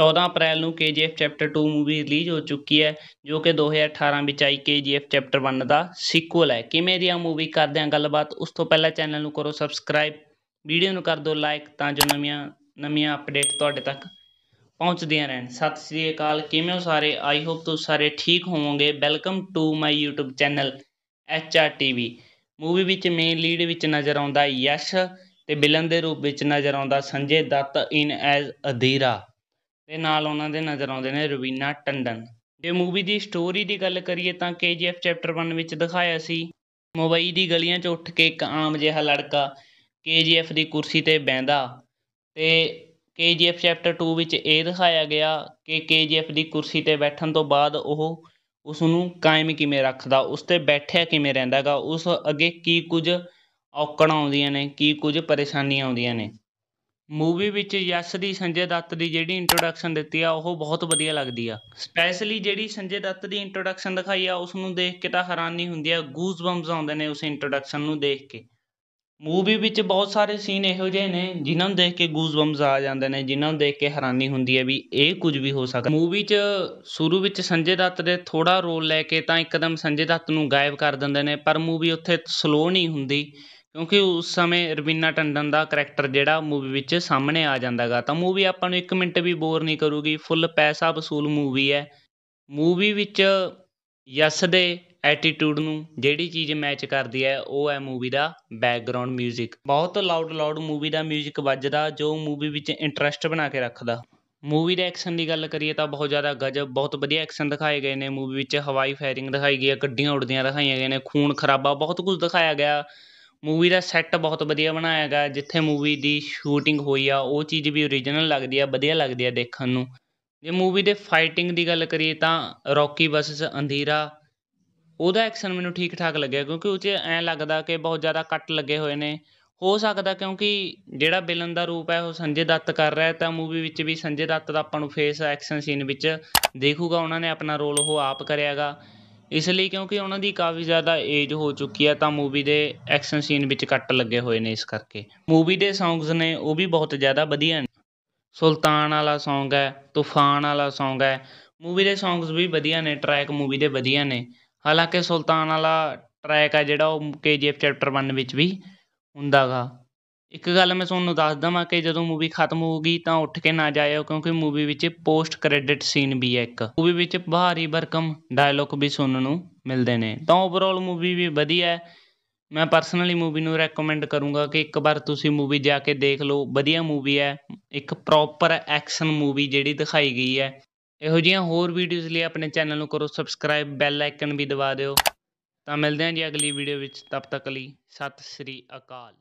14 ਅਪ੍ਰੈਲ ਨੂੰ KGF chapter 2 movie release ਹੋ ਚੁੱਕੀ ਹੈ ਜੋ ਕਿ 2018 ਵਿੱਚ ਆਈ ਕੇਜੀਐਫ ਚੈਪਟਰ 1 ਦਾ ਸੀਕੁਅਲ ਹੈ ਕਿਵੇਂ ਦੀ ਆ ਮੂਵੀ ਕਰਦੇ ਆ ਗੱਲਬਾਤ ਉਸ ਤੋਂ ਪਹਿਲਾਂ ਚੈਨਲ ਨੂੰ ਕਰੋ ਸਬਸਕ੍ਰਾਈਬ ਵੀਡੀਓ ਨੂੰ ਕਰ ਦਿਓ ਲਾਈਕ ਤਾਂ ਜੋ ਨਵੀਆਂ ਨਵੀਆਂ ਅਪਡੇਟ ਤੁਹਾਡੇ ਤੱਕ ਪਹੁੰਚਦੀਆਂ ਰਹਿਣ ਸਤਿ ਸ੍ਰੀ ਅਕਾਲ ਕਿਵੇਂ ਹੋ ਸਾਰੇ ਆਈ ਹੋਪ ਤੁਸੀਂ ਸਾਰੇ ਠੀਕ ਹੋਵੋਗੇ welcome to my YouTube channel HRTV movie ਵਿੱਚ ਮੇਨ ਲੀਡ ਵਿੱਚ ਨਜ਼ਰ ਆਉਂਦਾ ਯਸ਼ ਤੇ ਬਿਲਨ ਦੇ ਰੂਪ ਵਿੱਚ ਨਜ਼ਰ ਆਉਂਦਾ ਸੰਜੇ ਦੱਤ ਇਨ ਐਜ਼ ਅਧੀਰਾ ਦੇ ਨਾਲ ਉਹਨਾਂ ਦੇ ਨਜ਼ਰ ਆਉਂਦੇ ਨੇ ਰਵੀਨਾ ਟੰਡਨ ਜੇ ਮੂਵੀ ਦੀ ਸਟੋਰੀ ਦੀ ਗੱਲ ਕਰੀਏ ਤਾਂ ਕੇਜੀਐਫ ਚੈਪਟਰ 1 ਵਿੱਚ ਦਿਖਾਇਆ ਸੀ ਮੁੰਬਈ ਦੀ ਗਲੀਆਂ 'ਚ ਉੱਠ ਕੇ ਇੱਕ ਆਮ ਜਿਹਾ ਲੜਕਾ ਕੇਜੀਐਫ ਦੀ ਕੁਰਸੀ ਤੇ ਬੈੰਦਾ ਤੇ ਕੇਜੀਐਫ ਚੈਪਟਰ 2 ਵਿੱਚ ਇਹ ਦਿਖਾਇਆ ਗਿਆ ਕਿ ਕੇਜੀਐਫ ਦੀ ਕੁਰਸੀ ਤੇ ਬੈਠਣ ਤੋਂ ਬਾਅਦ ਉਹ ਉਸ ਨੂੰ ਕਾਇਮ ਕਿਵੇਂ ਰੱਖਦਾ ਉਸ ਤੇ ਬੈਠਿਆ ਕਿਵੇਂ ਰਹਿੰਦਾਗਾ ਉਸ ਅੱਗੇ ਕੀ ਕੁਝ ਔਕੜਾਂ ਆਉਂਦੀਆਂ ਨੇ ਕੀ ਕੁਝ ਪਰੇਸ਼ਾਨੀਆਂ ਆਉਂਦੀਆਂ ਨੇ ਮੂਵੀ ਵਿੱਚ ਯਸ਼ ਦੀ ਸੰਜੇ ਦੱਤ ਦੀ ਜਿਹੜੀ ਇੰਟਰੋਡਕਸ਼ਨ ਦਿੱਤੀ ਆ ਉਹ ਬਹੁਤ ਵਧੀਆ ਲੱਗਦੀ ਆ ਸਪੈਸ਼ਲੀ ਜਿਹੜੀ ਸੰਜੇ ਦੱਤ ਦੀ ਇੰਟਰੋਡਕਸ਼ਨ ਦਿਖਾਈ ਆ ਉਸ ਨੂੰ ਦੇਖ ਕੇ ਤਾਂ ਹੈਰਾਨੀ ਹੁੰਦੀ ਆ ਗੂਸ ਬੰਬਸ ਆਉਂਦੇ ਨੇ ਉਸ ਇੰਟਰੋਡਕਸ਼ਨ ਨੂੰ ਦੇਖ ਕੇ ਮੂਵੀ ਵਿੱਚ ਬਹੁਤ ਸਾਰੇ ਸੀਨ ਇਹੋ ਜਿਹੇ ਨੇ ਜਿਨ੍ਹਾਂ ਨੂੰ ਦੇਖ ਕੇ ਗੂਸ ਬੰਬਸ ਆ ਜਾਂਦੇ ਨੇ ਜਿਨ੍ਹਾਂ ਨੂੰ ਦੇਖ ਕੇ ਹੈਰਾਨੀ ਹੁੰਦੀ ਆ ਵੀ ਇਹ ਕੁਝ ਵੀ ਹੋ ਸਕਦਾ ਮੂਵੀ 'ਚ ਸ਼ੁਰੂ ਵਿੱਚ ਸੰਜੇ ਦੱਤ ਦੇ ਥੋੜਾ ਰੋਲ ਲੈ ਕੇ ਤਾਂ ਇੱਕਦਮ ਸੰਜੇ ਦੱਤ ਨੂੰ ਗਾਇਬ ਕਰ ਦਿੰਦੇ ਨੇ ਪਰ ਮੂਵੀ ਉੱਥੇ ਸਲੋ ਨਹੀਂ ਹੁੰਦੀ ਕਿਉਂਕਿ ਉਸ ਸਮੇਂ ਰਵੀਨਾ ਟੰਡਨ ਦਾ ਕਰੈਕਟਰ ਜਿਹੜਾ ਮੂਵੀ ਵਿੱਚ ਸਾਹਮਣੇ ਆ ਜਾਂਦਾ ਤਾਂ ਮੂਵੀ ਆਪਾਂ ਨੂੰ ਇੱਕ ਮਿੰਟ ਵੀ ਬੋਰ ਨਹੀਂ ਕਰੂਗੀ ਫੁੱਲ ਪੈਸਾ ਵਸੂਲ ਮੂਵੀ ਹੈ ਮੂਵੀ ਵਿੱਚ ਯਸ ਦੇ ਐਟੀਟਿਊਡ ਨੂੰ ਜਿਹੜੀ ਚੀਜ਼ ਮੈਚ ਕਰਦੀ ਹੈ ਉਹ ਹੈ ਮੂਵੀ ਦਾ ਬੈਕਗ੍ਰਾਉਂਡ 뮤직 ਬਹੁਤ ਲਾਊਡ ਲਾਊਡ ਮੂਵੀ ਦਾ 뮤직 ਵੱਜਦਾ ਜੋ ਮੂਵੀ ਵਿੱਚ ਇੰਟਰਸਟ ਬਣਾ ਕੇ ਰੱਖਦਾ ਮੂਵੀ ਦੇ ਐਕਸ਼ਨ ਦੀ ਗੱਲ ਕਰੀਏ ਤਾਂ ਬਹੁਤ ਜ਼ਿਆਦਾ ਗਜਬ ਬਹੁਤ ਵਧੀਆ ਐਕਸ਼ਨ ਦਿਖਾਏ ਗਏ ਨੇ ਮੂਵੀ ਵਿੱਚ ਹਵਾਈ ਫਾਇਰਿੰਗ ਦਿਖਾਈ ਗਈ ਹੈ ਗੱਡੀਆਂ ਉੱਡਦੀਆਂ ਦਿਖਾਈਆਂ ਗਈਆਂ ਨੇ ਖੂਨ ਖਰਾਬਾ ਬਹੁਤ ਕੁਝ ਦਿਖਾਇਆ ਗਿਆ ਮੂਵੀ ਦਾ ਸੈੱਟ ਬਹੁਤ ਵਧੀਆ ਬਣਾਇਆ ਗਿਆ ਜਿੱਥੇ ਮੂਵੀ ਦੀ ਸ਼ੂਟਿੰਗ ਹੋਈ ਆ ਉਹ ਚੀਜ਼ ਵੀ ਓਰੀਜਨਲ ਲੱਗਦੀ ਆ ਵਧੀਆ ਲੱਗਦੀ ਆ ਦੇਖਣ ਨੂੰ ਜੇ ਮੂਵੀ ਦੇ ਫਾਈਟਿੰਗ ਦੀ ਗੱਲ ਕਰੀਏ ਤਾਂ ਰੌਕੀ ਵਰਸਸ ਅੰਧੀਰਾ ਉਹਦਾ ਐਕਸ਼ਨ ਮੈਨੂੰ ਠੀਕ ਠਾਕ ਲੱਗਿਆ ਕਿਉਂਕਿ ਉਹ 'ਚ ਐਂ ਲੱਗਦਾ ਕਿ ਬਹੁਤ ਜ਼ਿਆਦਾ ਕੱਟ ਲੱਗੇ ਹੋਏ ਨੇ ਹੋ ਸਕਦਾ ਕਿਉਂਕਿ ਜਿਹੜਾ ਬਿਲਨ ਦਾ ਰੂਪ ਹੈ ਉਹ ਸੰਜੇ ਦੱਤ ਕਰ ਰਿਹਾ ਤਾਂ ਮੂਵੀ ਵਿੱਚ ਵੀ ਸੰਜੇ ਦੱਤ ਦਾ ਆਪਾਂ ਨੂੰ ਫੇਸ ਐਕਸ਼ਨ ਸੀਨ ਵਿੱਚ ਦੇਖੂਗਾ ਉਹਨਾਂ ਨੇ ਆਪਣਾ ਰੋਲ ਉਹ ਆਪ ਕਰਿਆਗਾ ਇਸ ਲਈ ਕਿਉਂਕਿ ਉਹਨਾਂ ਦੀ ਕਾਫੀ ਜ਼ਿਆਦਾ ਏਜ ਹੋ ਚੁੱਕੀ ਹੈ ਤਾਂ ਮੂਵੀ ਦੇ ਐਕਸ਼ਨ ਸੀਨ ਵਿੱਚ ਕੱਟ ਲੱਗੇ ਹੋਏ ਨੇ ਇਸ ਕਰਕੇ ਮੂਵੀ ਦੇ ਸੌਂਗਸ ਨੇ ਉਹ ਵੀ ਬਹੁਤ ਜ਼ਿਆਦਾ ਵਧੀਆ ਨੇ ਸੁਲਤਾਨ ਵਾਲਾ ਸੌਂਗ ਹੈ ਤੂਫਾਨ ਵਾਲਾ ਸੌਂਗ ਹੈ ਮੂਵੀ ਦੇ ਸੌਂਗਸ ਵੀ ਵਧੀਆ ਨੇ ਟਰੈਕ ਮੂਵੀ ਦੇ ਵਧੀਆ ਨੇ ਹਾਲਾਂਕਿ ਸੁਲਤਾਨ ਵਾਲਾ ਟਰੈਕ ਹੈ ਜਿਹੜਾ ਉਹ ਕੇ ਜੀ ਐਫ ਚੈਪਟਰ 1 ਵਿੱਚ ਵੀ ਹੁੰਦਾ ਗਾ ਇੱਕ ਗੱਲ ਮੈਂ ਤੁਹਾਨੂੰ ਦੱਸ ਦੇਵਾਂ ਕਿ ਜਦੋਂ ਮੂਵੀ ਖਤਮ ਹੋਊਗੀ ਤਾਂ ਉੱਠ ਕੇ ਨਾ ਜਾਇਓ ਕਿਉਂਕਿ ਮੂਵੀ ਵਿੱਚ ਪੋਸਟ ਕ੍ਰੈਡਿਟ ਸੀਨ ਵੀ ਹੈ ਇੱਕ ਮੂਵੀ ਵਿੱਚ ਬਾਹਰੀ ਬਰਕਮ ਡਾਇਲੌਗ ਵੀ ਸੁਣਨ ਨੂੰ ਮਿਲਦੇ ਨੇ ਤਾਂ ਓਵਰਆਲ ਮੂਵੀ ਵੀ ਵਧੀਆ ਹੈ ਮੈਂ ਪਰਸਨਲੀ ਮੂਵੀ ਨੂੰ ਰეკਮੈਂਡ ਕਰੂੰਗਾ ਕਿ ਇੱਕ ਵਾਰ ਤੁਸੀਂ ਮੂਵੀ ਜਾ ਕੇ ਦੇਖ ਲਓ ਵਧੀਆ ਮੂਵੀ ਹੈ ਇੱਕ ਪ੍ਰੋਪਰ ਐਕਸ਼ਨ ਮੂਵੀ ਜਿਹੜੀ ਦਿਖਾਈ ਗਈ ਹੈ ਇਹੋ ਜਿਹੀਆਂ ਹੋਰ ਵੀਡੀਓਜ਼ ਲਈ ਆਪਣੇ ਚੈਨਲ ਨੂੰ ਕਰੋ ਸਬਸਕ੍ਰਾਈਬ ਬੈਲ ਆਈਕਨ ਵੀ ਦਬਾ ਦਿਓ ਤਾਂ ਮਿਲਦੇ ਹਾਂ ਜੀ ਅਗਲੀ ਵੀਡੀਓ ਵਿੱਚ ਤਬ ਤੱਕ ਲਈ ਸਤਿ ਸ੍ਰੀ ਅਕਾਲ